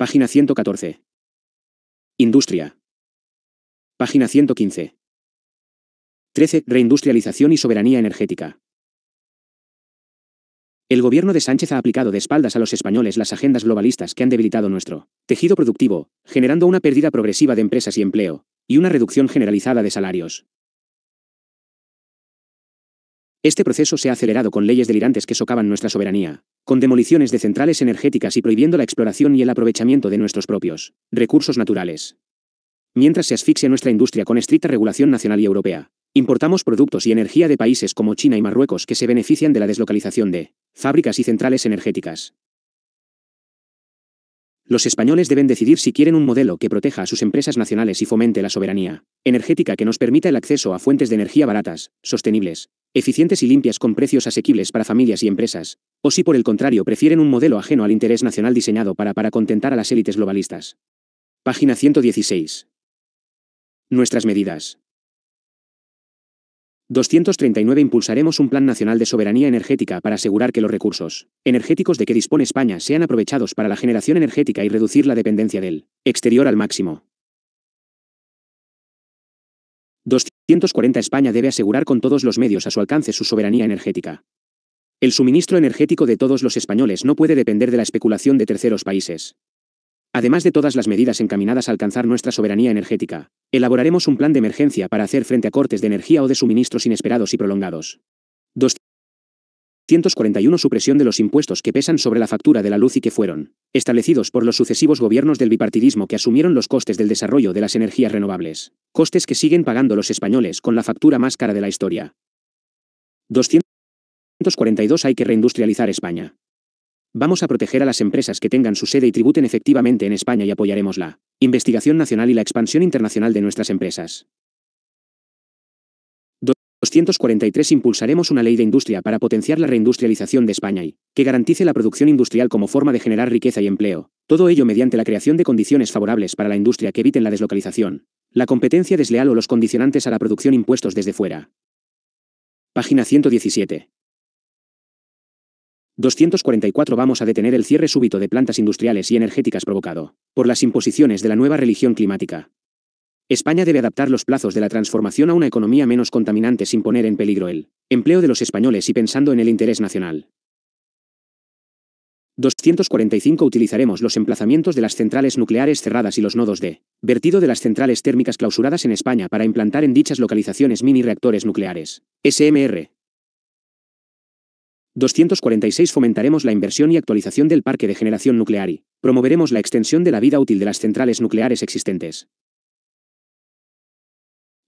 Página 114. Industria. Página 115. 13. Reindustrialización y soberanía energética. El gobierno de Sánchez ha aplicado de espaldas a los españoles las agendas globalistas que han debilitado nuestro tejido productivo, generando una pérdida progresiva de empresas y empleo, y una reducción generalizada de salarios. Este proceso se ha acelerado con leyes delirantes que socavan nuestra soberanía, con demoliciones de centrales energéticas y prohibiendo la exploración y el aprovechamiento de nuestros propios recursos naturales. Mientras se asfixia nuestra industria con estricta regulación nacional y europea, importamos productos y energía de países como China y Marruecos que se benefician de la deslocalización de fábricas y centrales energéticas. Los españoles deben decidir si quieren un modelo que proteja a sus empresas nacionales y fomente la soberanía energética que nos permita el acceso a fuentes de energía baratas, sostenibles, eficientes y limpias con precios asequibles para familias y empresas, o si por el contrario prefieren un modelo ajeno al interés nacional diseñado para para contentar a las élites globalistas. Página 116. Nuestras medidas. 239 Impulsaremos un plan nacional de soberanía energética para asegurar que los recursos energéticos de que dispone España sean aprovechados para la generación energética y reducir la dependencia del exterior al máximo. 240 España debe asegurar con todos los medios a su alcance su soberanía energética. El suministro energético de todos los españoles no puede depender de la especulación de terceros países. Además de todas las medidas encaminadas a alcanzar nuestra soberanía energética, elaboraremos un plan de emergencia para hacer frente a cortes de energía o de suministros inesperados y prolongados. 241 Supresión de los impuestos que pesan sobre la factura de la luz y que fueron establecidos por los sucesivos gobiernos del bipartidismo que asumieron los costes del desarrollo de las energías renovables, costes que siguen pagando los españoles con la factura más cara de la historia. 242 Hay que reindustrializar España. Vamos a proteger a las empresas que tengan su sede y tributen efectivamente en España y apoyaremos la investigación nacional y la expansión internacional de nuestras empresas. 243 Impulsaremos una ley de industria para potenciar la reindustrialización de España y que garantice la producción industrial como forma de generar riqueza y empleo, todo ello mediante la creación de condiciones favorables para la industria que eviten la deslocalización, la competencia desleal o los condicionantes a la producción impuestos desde fuera. Página 117. 244 Vamos a detener el cierre súbito de plantas industriales y energéticas provocado por las imposiciones de la nueva religión climática, España debe adaptar los plazos de la transformación a una economía menos contaminante sin poner en peligro el empleo de los españoles y pensando en el interés nacional. 245 Utilizaremos los emplazamientos de las centrales nucleares cerradas y los nodos de vertido de las centrales térmicas clausuradas en España para implantar en dichas localizaciones mini reactores nucleares. SMR. 246 Fomentaremos la inversión y actualización del parque de generación nuclear y promoveremos la extensión de la vida útil de las centrales nucleares existentes.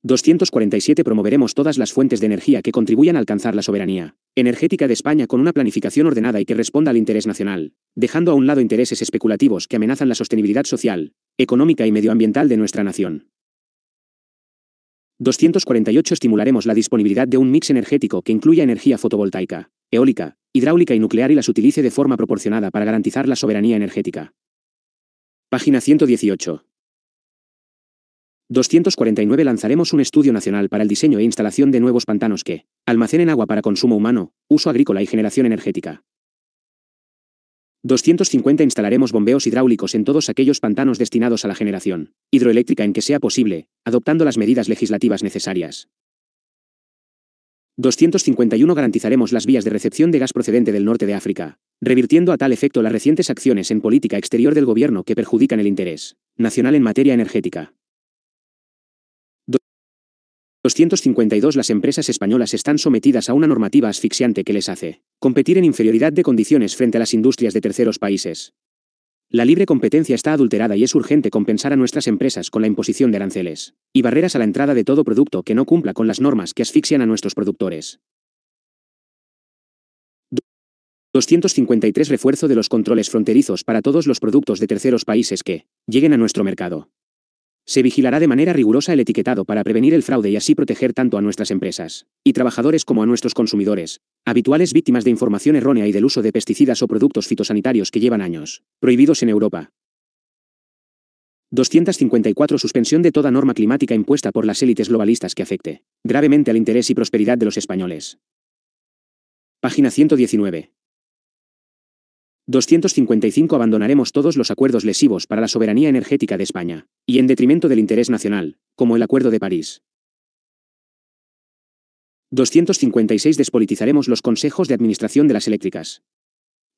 247 Promoveremos todas las fuentes de energía que contribuyan a alcanzar la soberanía energética de España con una planificación ordenada y que responda al interés nacional, dejando a un lado intereses especulativos que amenazan la sostenibilidad social, económica y medioambiental de nuestra nación. 248 Estimularemos la disponibilidad de un mix energético que incluya energía fotovoltaica, eólica, hidráulica y nuclear y las utilice de forma proporcionada para garantizar la soberanía energética. Página 118. 249 lanzaremos un estudio nacional para el diseño e instalación de nuevos pantanos que almacenen agua para consumo humano, uso agrícola y generación energética. 250 instalaremos bombeos hidráulicos en todos aquellos pantanos destinados a la generación hidroeléctrica en que sea posible, adoptando las medidas legislativas necesarias. 251 garantizaremos las vías de recepción de gas procedente del norte de África, revirtiendo a tal efecto las recientes acciones en política exterior del gobierno que perjudican el interés nacional en materia energética. 252 Las empresas españolas están sometidas a una normativa asfixiante que les hace competir en inferioridad de condiciones frente a las industrias de terceros países. La libre competencia está adulterada y es urgente compensar a nuestras empresas con la imposición de aranceles y barreras a la entrada de todo producto que no cumpla con las normas que asfixian a nuestros productores. 253 Refuerzo de los controles fronterizos para todos los productos de terceros países que lleguen a nuestro mercado. Se vigilará de manera rigurosa el etiquetado para prevenir el fraude y así proteger tanto a nuestras empresas y trabajadores como a nuestros consumidores, habituales víctimas de información errónea y del uso de pesticidas o productos fitosanitarios que llevan años prohibidos en Europa. 254 Suspensión de toda norma climática impuesta por las élites globalistas que afecte gravemente al interés y prosperidad de los españoles. Página 119. 255 Abandonaremos todos los acuerdos lesivos para la soberanía energética de España, y en detrimento del interés nacional, como el Acuerdo de París. 256 Despolitizaremos los consejos de administración de las eléctricas.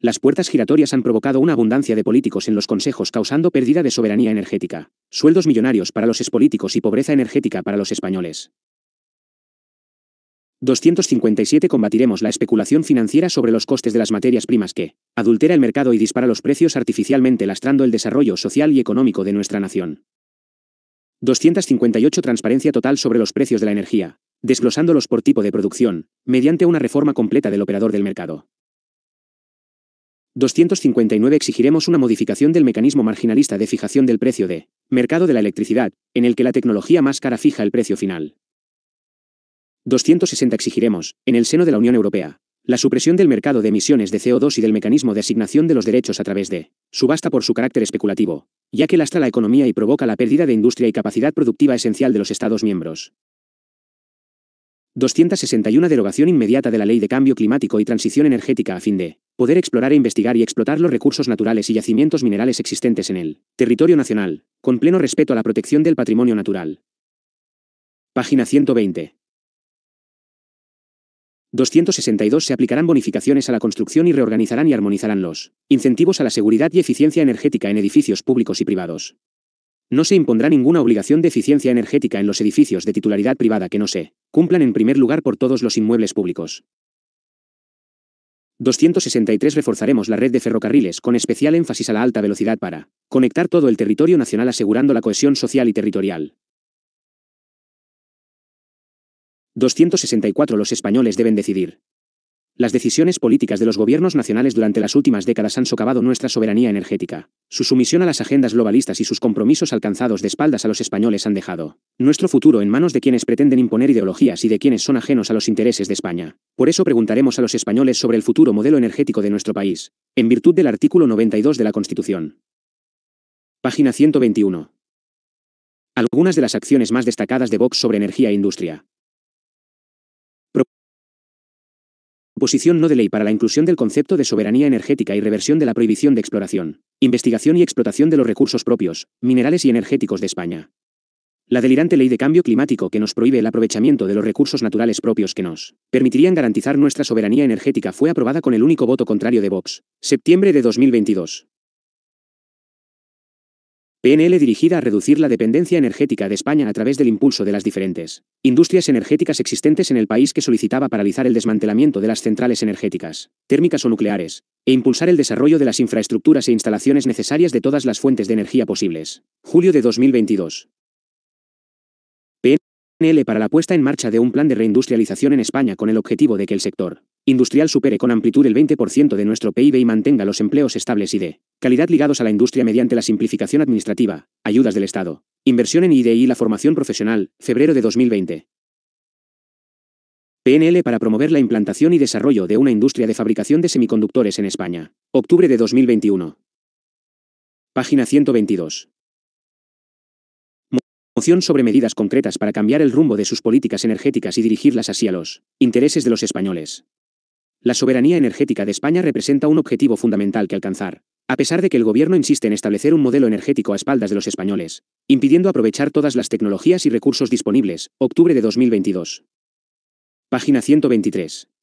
Las puertas giratorias han provocado una abundancia de políticos en los consejos causando pérdida de soberanía energética, sueldos millonarios para los expolíticos y pobreza energética para los españoles. 257 Combatiremos la especulación financiera sobre los costes de las materias primas que adultera el mercado y dispara los precios artificialmente lastrando el desarrollo social y económico de nuestra nación. 258 Transparencia total sobre los precios de la energía, desglosándolos por tipo de producción, mediante una reforma completa del operador del mercado. 259 Exigiremos una modificación del mecanismo marginalista de fijación del precio de mercado de la electricidad, en el que la tecnología más cara fija el precio final. 260 exigiremos, en el seno de la Unión Europea, la supresión del mercado de emisiones de CO2 y del mecanismo de asignación de los derechos a través de subasta por su carácter especulativo, ya que lastra la economía y provoca la pérdida de industria y capacidad productiva esencial de los Estados miembros. 261 Derogación inmediata de la Ley de Cambio Climático y Transición Energética a fin de poder explorar e investigar y explotar los recursos naturales y yacimientos minerales existentes en el territorio nacional, con pleno respeto a la protección del patrimonio natural. Página 120. 262 se aplicarán bonificaciones a la construcción y reorganizarán y armonizarán los incentivos a la seguridad y eficiencia energética en edificios públicos y privados. No se impondrá ninguna obligación de eficiencia energética en los edificios de titularidad privada que no se cumplan en primer lugar por todos los inmuebles públicos. 263 Reforzaremos la red de ferrocarriles con especial énfasis a la alta velocidad para conectar todo el territorio nacional asegurando la cohesión social y territorial. 264 Los españoles deben decidir. Las decisiones políticas de los gobiernos nacionales durante las últimas décadas han socavado nuestra soberanía energética. Su sumisión a las agendas globalistas y sus compromisos alcanzados de espaldas a los españoles han dejado nuestro futuro en manos de quienes pretenden imponer ideologías y de quienes son ajenos a los intereses de España. Por eso preguntaremos a los españoles sobre el futuro modelo energético de nuestro país, en virtud del artículo 92 de la Constitución. Página 121. Algunas de las acciones más destacadas de Vox sobre energía e industria. posición no de ley para la inclusión del concepto de soberanía energética y reversión de la prohibición de exploración, investigación y explotación de los recursos propios, minerales y energéticos de España. La delirante ley de cambio climático que nos prohíbe el aprovechamiento de los recursos naturales propios que nos permitirían garantizar nuestra soberanía energética fue aprobada con el único voto contrario de Vox, septiembre de 2022. PNL dirigida a reducir la dependencia energética de España a través del impulso de las diferentes industrias energéticas existentes en el país que solicitaba paralizar el desmantelamiento de las centrales energéticas, térmicas o nucleares, e impulsar el desarrollo de las infraestructuras e instalaciones necesarias de todas las fuentes de energía posibles. Julio de 2022. PNL para la puesta en marcha de un plan de reindustrialización en España con el objetivo de que el sector industrial supere con amplitud el 20% de nuestro PIB y mantenga los empleos estables y de calidad ligados a la industria mediante la simplificación administrativa, ayudas del Estado, inversión en IDI y la formación profesional, febrero de 2020. PNL para promover la implantación y desarrollo de una industria de fabricación de semiconductores en España, octubre de 2021. Página 122 moción sobre medidas concretas para cambiar el rumbo de sus políticas energéticas y dirigirlas hacia los intereses de los españoles. La soberanía energética de España representa un objetivo fundamental que alcanzar, a pesar de que el gobierno insiste en establecer un modelo energético a espaldas de los españoles, impidiendo aprovechar todas las tecnologías y recursos disponibles, octubre de 2022. Página 123.